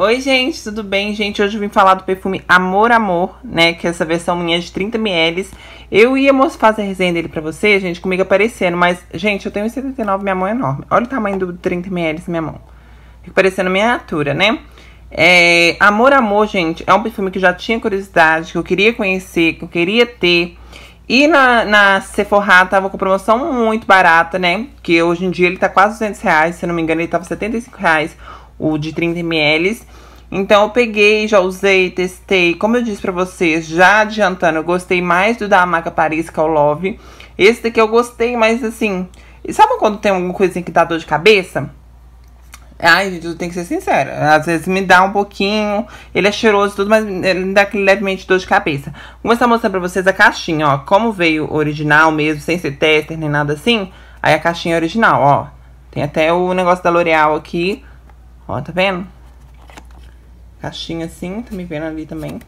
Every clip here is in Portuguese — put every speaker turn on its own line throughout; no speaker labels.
Oi, gente, tudo bem? Gente, hoje eu vim falar do perfume Amor Amor, né? Que é essa versão minha de 30ml. Eu ia fazer a resenha dele pra você, gente, comigo aparecendo, mas, gente, eu tenho 1,79, minha mão é enorme. Olha o tamanho do 30ml na minha mão. Fica parecendo miniatura, né? É, Amor Amor, gente, é um perfume que eu já tinha curiosidade, que eu queria conhecer, que eu queria ter. E na, na Sephora tava com promoção muito barata, né? Que hoje em dia ele tá quase 200 reais, se não me engano, ele tava 75 reais o de 30 ml. Então eu peguei, já usei, testei. Como eu disse pra vocês, já adiantando, eu gostei mais do da marca Paris que é o Love. Esse daqui eu gostei, mas assim... Sabe quando tem alguma coisinha que dá dor de cabeça? Ai, gente, eu tenho que ser sincera. Às vezes me dá um pouquinho. Ele é cheiroso e tudo, mas ele dá aquele levemente dor de cabeça. Vou começar a mostrar pra vocês a caixinha, ó. Como veio original mesmo, sem ser tester nem nada assim. Aí a caixinha é original, ó. Tem até o negócio da L'Oreal aqui. Ó, tá vendo? Caixinha assim, tá me vendo ali também.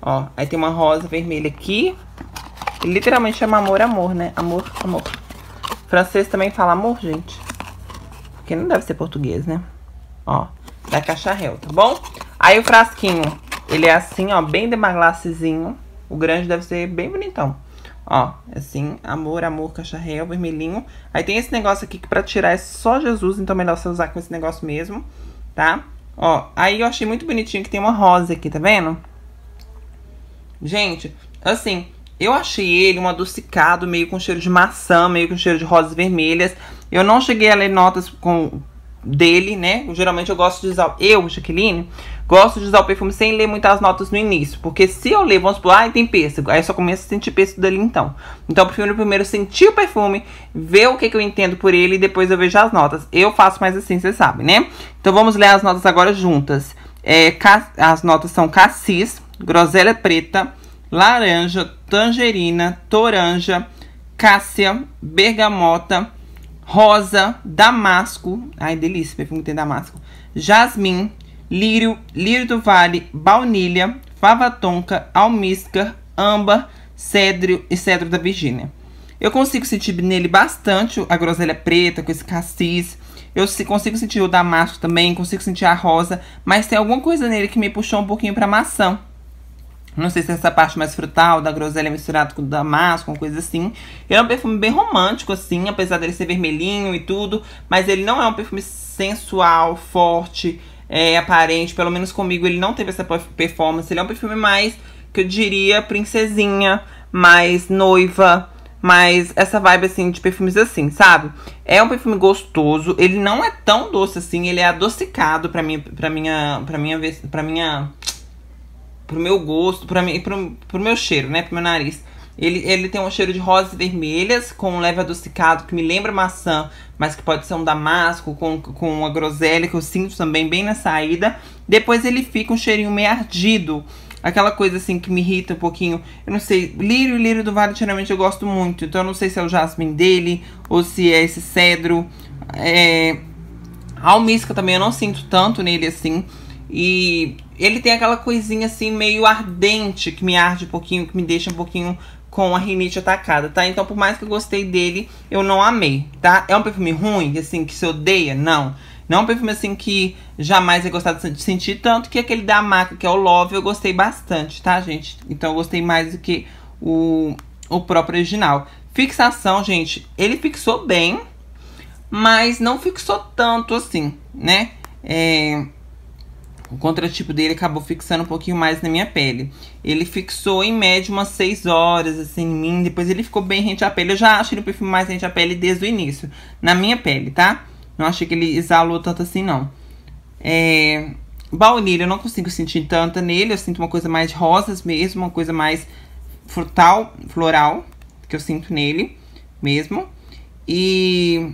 Ó, aí tem uma rosa vermelha aqui. E literalmente chama amor, amor, né? Amor, amor. Francês também fala amor, gente. Porque não deve ser português, né? Ó, da cacharel, tá bom? Aí o frasquinho, ele é assim, ó, bem demaglacezinho O grande deve ser bem bonitão. Ó, assim, amor, amor, cacharreio vermelhinho. Aí tem esse negócio aqui que pra tirar é só Jesus, então é melhor você usar com esse negócio mesmo, tá? Ó, aí eu achei muito bonitinho que tem uma rosa aqui, tá vendo? Gente, assim, eu achei ele um adocicado, meio com cheiro de maçã, meio com cheiro de rosas vermelhas. Eu não cheguei a ler notas com dele, né? Geralmente eu gosto de usar... Eu, Jaqueline, Gosto de usar o perfume sem ler muitas notas no início, porque se eu ler, vamos supor, ah, tem pêssego, aí eu só começo a sentir pêssego dali então. Então eu prefiro primeiro sentir o perfume, ver o que, que eu entendo por ele e depois eu vejo as notas. Eu faço mais assim, vocês sabem, né? Então vamos ler as notas agora juntas. É, as notas são cassis, groselha preta, laranja, tangerina, toranja, cássia, bergamota, rosa, damasco, ai delícia, perfume tem damasco, jasmim, lírio, lírio do vale, baunilha, fava tonka, almíscar, âmbar, cedro e cedro da Virgínia. Eu consigo sentir nele bastante a groselha preta, com esse cassis. Eu consigo sentir o damasco também, consigo sentir a rosa. Mas tem alguma coisa nele que me puxou um pouquinho pra maçã. Não sei se é essa parte mais frutal da groselha misturada com o damasco, uma coisa assim. Ele é um perfume bem romântico, assim, apesar dele ser vermelhinho e tudo. Mas ele não é um perfume sensual, forte, é, aparente, pelo menos comigo, ele não teve essa performance. Ele é um perfume mais, que eu diria, princesinha, mais noiva, mais essa vibe, assim, de perfumes assim, sabe? É um perfume gostoso, ele não é tão doce assim, ele é adocicado pra, mim, pra minha... pra minha... pra minha... pro meu gosto, pra mim, pro, pro meu cheiro, né? Pro meu nariz. Ele, ele tem um cheiro de rosas vermelhas, com um leve adocicado que me lembra maçã, mas que pode ser um damasco, com, com uma groselha, que eu sinto também bem na saída. Depois ele fica um cheirinho meio ardido, aquela coisa assim que me irrita um pouquinho. Eu não sei, lírio e lírio do vale geralmente eu gosto muito, então eu não sei se é o jasmine dele ou se é esse cedro. É... Almisca também eu não sinto tanto nele assim. E ele tem aquela coisinha assim meio ardente que me arde um pouquinho, que me deixa um pouquinho com a rinite atacada, tá? Então, por mais que eu gostei dele, eu não amei, tá? É um perfume ruim, assim, que se odeia? Não. Não é um perfume assim que jamais ia é gostar de sentir, tanto que aquele da marca, que é o Love, eu gostei bastante, tá, gente? Então eu gostei mais do que o, o próprio original. Fixação, gente, ele fixou bem, mas não fixou tanto assim, né? É, o contratipo dele acabou fixando um pouquinho mais na minha pele. Ele fixou em média umas 6 horas assim em mim, depois ele ficou bem rente à pele. Eu já acho ele um mais rente à pele desde o início, na minha pele, tá? Não achei que ele exalou tanto assim, não. É... Baunilha eu não consigo sentir tanta nele, eu sinto uma coisa mais de rosas mesmo, uma coisa mais frutal, floral, que eu sinto nele mesmo. E...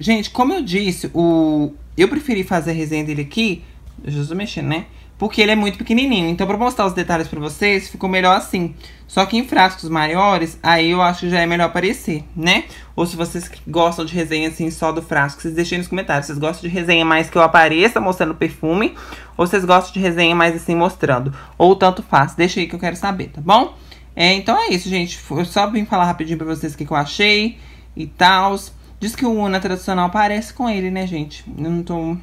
Gente, como eu disse, o, eu preferi fazer a resenha dele aqui, Jesus mexendo, né? Porque ele é muito pequenininho. Então, pra mostrar os detalhes pra vocês, ficou melhor assim. Só que em frascos maiores, aí eu acho que já é melhor aparecer, né? Ou se vocês gostam de resenha, assim, só do frasco, vocês deixem nos comentários. Vocês gostam de resenha mais que eu apareça mostrando o perfume? Ou vocês gostam de resenha mais, assim, mostrando? Ou tanto faz. Deixa aí que eu quero saber, tá bom? É, então é isso, gente. Eu só vim falar rapidinho pra vocês o que, que eu achei e tal. Diz que o Una é tradicional parece com ele, né, gente? Eu não tô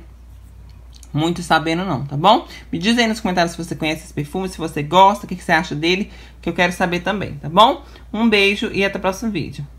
muito sabendo, não, tá bom? Me diz aí nos comentários se você conhece esse perfume, se você gosta, o que, que você acha dele, que eu quero saber também, tá bom? Um beijo e até o próximo vídeo.